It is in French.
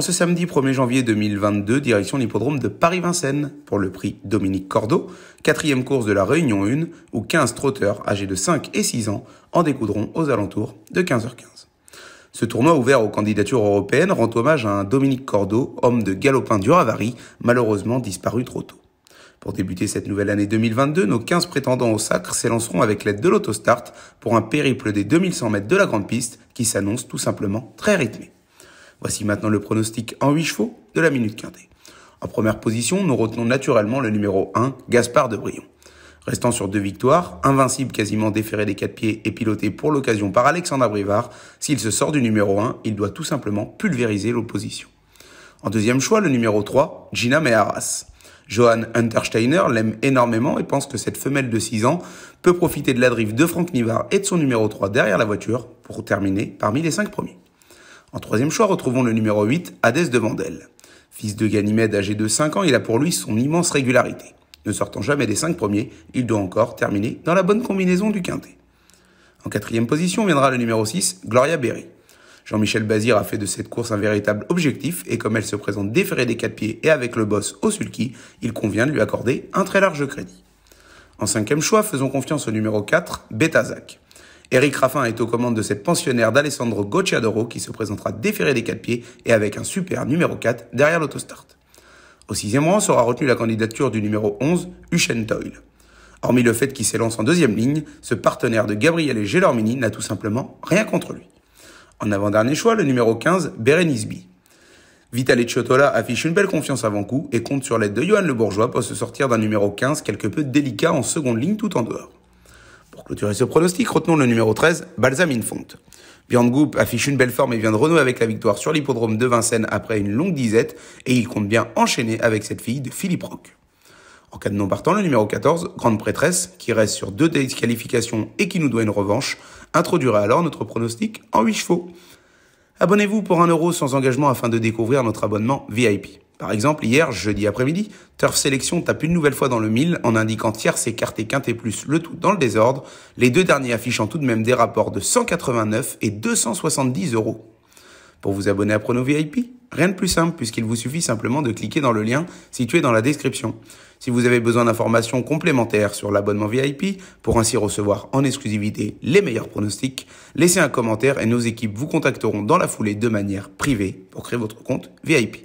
ce samedi 1er janvier 2022, direction l'hippodrome de Paris-Vincennes pour le prix Dominique Cordeau, quatrième course de la Réunion 1, où 15 trotteurs âgés de 5 et 6 ans en découdront aux alentours de 15h15. Ce tournoi ouvert aux candidatures européennes rend hommage à un Dominique Cordeau, homme de galopin du Ravary, malheureusement disparu trop tôt. Pour débuter cette nouvelle année 2022, nos 15 prétendants au sacre s'élanceront avec l'aide de l'autostart pour un périple des 2100 mètres de la grande piste qui s'annonce tout simplement très rythmé. Voici maintenant le pronostic en huit chevaux de la minute quintée. En première position, nous retenons naturellement le numéro 1, Gaspard de Brion. Restant sur deux victoires, invincible quasiment déféré des quatre pieds et piloté pour l'occasion par Alexandre Brivard, s'il se sort du numéro 1, il doit tout simplement pulvériser l'opposition. En deuxième choix, le numéro 3, Gina Meharas. Johan Untersteiner l'aime énormément et pense que cette femelle de 6 ans peut profiter de la drive de Franck Nivard et de son numéro 3 derrière la voiture pour terminer parmi les 5 premiers. En troisième choix, retrouvons le numéro 8, Hadès de Vandel. Fils de Ganymède âgé de 5 ans, il a pour lui son immense régularité. Ne sortant jamais des 5 premiers, il doit encore terminer dans la bonne combinaison du quintet. En quatrième position viendra le numéro 6, Gloria Berry. Jean-Michel Bazir a fait de cette course un véritable objectif et comme elle se présente déférée des quatre pieds et avec le boss au sulky, il convient de lui accorder un très large crédit. En cinquième choix, faisons confiance au numéro 4, Betazac. Eric Raffin est aux commandes de cette pensionnaire d'Alessandro Gocciadoro qui se présentera déféré des quatre pieds et avec un super numéro 4 derrière l'autostart. Au sixième rang sera retenue la candidature du numéro 11, Hushen Toyle. Hormis le fait qu'il s'élance en deuxième ligne, ce partenaire de et Gelormini n'a tout simplement rien contre lui. En avant-dernier choix, le numéro 15, B. Vitaly Ciotola affiche une belle confiance avant coup et compte sur l'aide de Johan Le Bourgeois pour se sortir d'un numéro 15 quelque peu délicat en seconde ligne tout en dehors. Pour clôturer ce pronostic, retenons le numéro 13, Balsam Fonte. Bjorn Goup affiche une belle forme et vient de renouer avec la victoire sur l'hippodrome de Vincennes après une longue disette et il compte bien enchaîner avec cette fille de Philippe Rock. En cas de non partant, le numéro 14, Grande Prêtresse, qui reste sur deux qualification et qui nous doit une revanche, introduira alors notre pronostic en 8 chevaux. Abonnez-vous pour un euro sans engagement afin de découvrir notre abonnement VIP. Par exemple, hier, jeudi après-midi, Turf Selection tape une nouvelle fois dans le 1000 en indiquant tiers, et quinte et plus, le tout dans le désordre, les deux derniers affichant tout de même des rapports de 189 et 270 euros. Pour vous abonner à Prono VIP, rien de plus simple puisqu'il vous suffit simplement de cliquer dans le lien situé dans la description. Si vous avez besoin d'informations complémentaires sur l'abonnement VIP pour ainsi recevoir en exclusivité les meilleurs pronostics, laissez un commentaire et nos équipes vous contacteront dans la foulée de manière privée pour créer votre compte VIP.